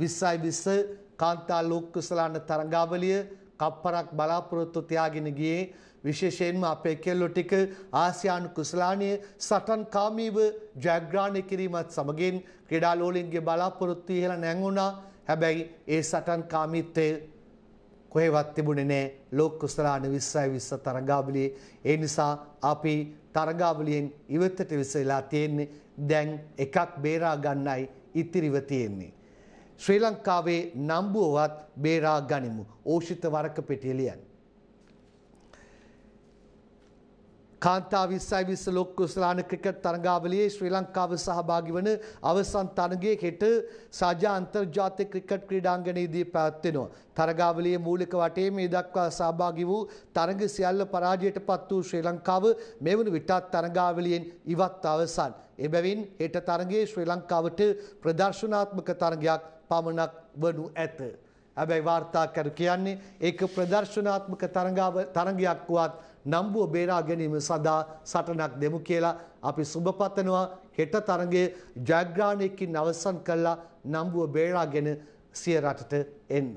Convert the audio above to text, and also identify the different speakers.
Speaker 1: 20යි 20 කාන්තා ලෝක කුසලාන තරඟාවලිය කප්පරක් බලාපොරොත්තු තියාගෙන ගියේ විශේෂයෙන්ම අපේ කෙල්ලෝ ටික ආසියානු කුසලානීය සටන් කාමීව ජයග්‍රහණය කිරීමත් සමගින් ක්‍රීඩා ලෝලින්ගේ බලාපොරොත්තු ඉහළ නැංගුණා. හැබැයි ඒ සටන් කාමීත්වය කොහෙවත් තිබුණේ නැහැ ලෝක කුසලාන 20යි 20 තරගාවලියේ. ඒ නිසා අපි තරගාවලියෙන් ඉවතට විසලා තියෙන්නේ. දැන් එකක් බේරා ගන්නයි ඉතිරිව තියෙන්නේ. ශ්‍රී ලංකාවේ නම්බුවවත් බේරා ගනිමු. ඕෂිත වරක පෙටිය ලියන්න. කාන්තා විස්සයි විස්ස ලොක් කුස්ලාන ක්‍රිකට් තරගාවලියේ ශ්‍රී ලංකාව සහභාගි වන අවසන් තරගයේ හෙට සජා අන්තර්ජාතික ක්‍රිකට් ක්‍රීඩාංගණයේදී පැවැත්වෙනවා. තරගාවලියේ මූලික වටේ මේ දක්වා සහභාගි වූ තරග සියල්ල පරාජයට පත් වූ ශ්‍රී ලංකාව මෙවන විටත් තරගාවලියෙන් ඉවත් අවසන්. එබැවින් හෙට තරගයේ ශ්‍රී ලංකාවට ප්‍රදර්ශනාත්මක තරගයක් පමණක් වනු ඇත. හැබැයි වාර්තාකරු කියන්නේ ඒක ප්‍රදර්ශනාත්මක තරඟාව තරඟයක් වුවත් නම්බුව බේරා ගැනීම සඳහා සටනක් දෙමු කියලා අපි සුබපතනවා හෙට තරඟයේ ජයග්‍රහණයකින් අවසන් කළා නම්බුව බේරාගෙන සිය රටට එන්න.